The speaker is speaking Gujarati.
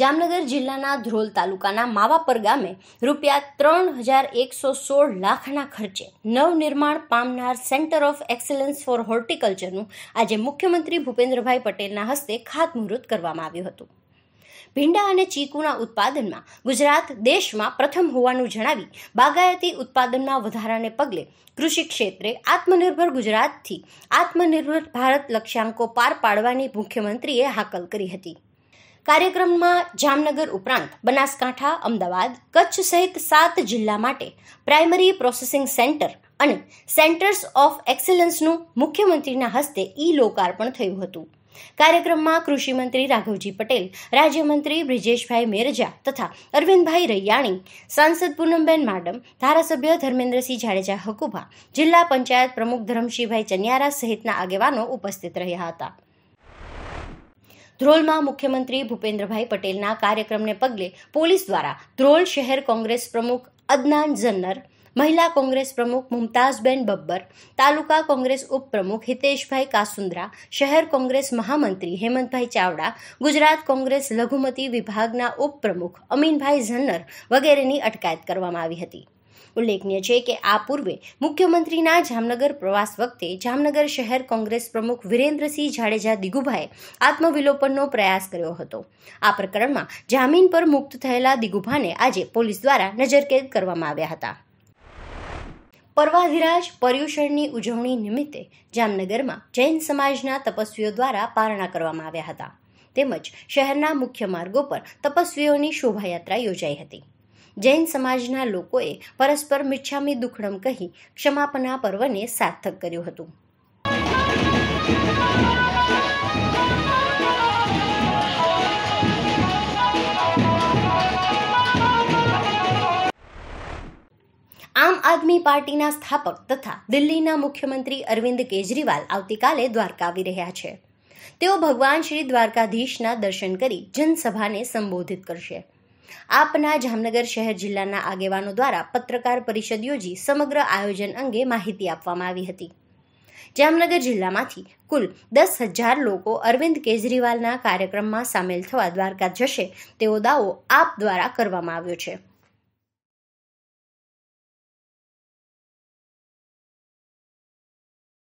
જામનગર જિલ્લાના ધ્રોલ તાલુકાના માવાપર ગામે રૂપિયા ત્રણ હજાર એકસો સોળ લાખના ખર્ચે નવનિર્માણ પામનાર સેન્ટર ઓફ એક્સલન્સ ફોર હોર્ટિકલ્ચરનું આજે મુખ્યમંત્રી ભૂપેન્દ્રભાઈ પટેલના હસ્તે ખાતમુહૂર્ત કરવામાં આવ્યું હતું ભીંડા અને ચીકુના ઉત્પાદનમાં ગુજરાત દેશમાં પ્રથમ હોવાનું જણાવી બાગાયતી ઉત્પાદનમાં વધારાને પગલે કૃષિ ક્ષેત્રે આત્મનિર્ભર ગુજરાતથી આત્મનિર્ભર ભારત લક્ષ્યાંકો પાર પાડવાની મુખ્યમંત્રીએ હાકલ કરી હતી કાર્યક્રમમાં જામનગર ઉપરાંત બનાસકાંઠા અમદાવાદ કચ્છ સહિત સાત જિલ્લા માટે પ્રાઇમરી પ્રોસેસિંગ સેન્ટર અને સેન્ટર્સ ઓફ એક્સેલન્સનું મુખ્યમંત્રીના હસ્તે ઈ લોકાર્પણ થયું હતું કાર્યક્રમમાં કૃષિમંત્રી રાઘવજી પટેલ રાજ્યમંત્રી બ્રિજેશભાઈ મેરજા તથા અરવિંદભાઈ રૈયાણી સાંસદ પૂનમબેન માડમ ધારાસભ્ય ધર્મેન્દ્રસિંહ જાડેજા હકુભા જિલ્લા પંચાયત પ્રમુખ ધરમશીભાઈ ચન્યારા સહિતના આગેવાનો ઉપસ્થિત રહ્યા હતા ધ્રોલમાં મુખ્યમંત્રી ભૂપેન્દ્રભાઈ પટેલના કાર્યક્રમને પગલે પોલીસ દ્વારા ધ્રોલ શહેર કોંગ્રેસ પ્રમુખ અદનાન ઝન્નર મહિલા કોંગ્રેસ પ્રમુખ મુમતાઝબેન બબ્બર તાલુકા કોંગ્રેસ ઉપપ્રમુખ હિતેશભાઈ કાસુંદ્રા શહેર કોંગ્રેસ મહામંત્રી હેમંતભાઈ ચાવડા ગુજરાત કોંગ્રેસ લઘુમતી વિભાગના ઉપપ્રમુખ અમીનભાઈ ઝન્નર વગેરેની અટકાયત કરવામાં આવી હતી ઉલ્લેખનીય છે કે આ પૂર્વે મુખ્યમંત્રીના જામનગર પ્રવાસ વખતે જામનગર શહેર કોંગ્રેસ પ્રમુખ વિરેન્દ્રસિંહ જાડેજા દિગુભાઈએ આત્મવિલોપનનો પ્રયાસ કર્યો હતો આ પ્રકરણમાં જામીન પર મુક્ત થયેલા દિગુભાને આજે પોલીસ દ્વારા નજરકેદ કરવામાં આવ્યા હતા પર્વાધિરાજ પર્યુષણની ઉજવણી નિમિત્તે જામનગરમાં જૈન સમાજના તપસ્વીઓ દ્વારા પારણા કરવામાં આવ્યા હતા તેમજ શહેરના મુખ્ય માર્ગો પર તપસ્વીઓની શોભાયાત્રા યોજાઈ હતી જૈન સમાજના લોકોએ પરસ્પર મિચ્છામી દુખડમ કહી ક્ષમાપના પર્વને સાર્થક કર્યું હતું આમ આદમી પાર્ટીના સ્થાપક તથા દિલ્હીના મુખ્યમંત્રી અરવિંદ કેજરીવાલ આવતીકાલે દ્વારકા આવી રહ્યા છે તેઓ ભગવાન શ્રી દ્વારકાધીશના દર્શન કરી જનસભાને સંબોધિત કરશે આપના જામનગર શહેર જિલ્લાના આગેવાનો દ્વારા પત્રકાર પરિષદ યોજી સમગ્ર આયોજન અંગે માહિતી આપવામાં આવી હતી જામનગર જિલ્લામાંથી કુલ દસ હજાર લોકો અરવિંદ કેજરીવાલના કાર્યક્રમમાં સામેલ થવા દ્વારકા જશે તેવો દાવો આપ દ્વારા કરવામાં આવ્યો છે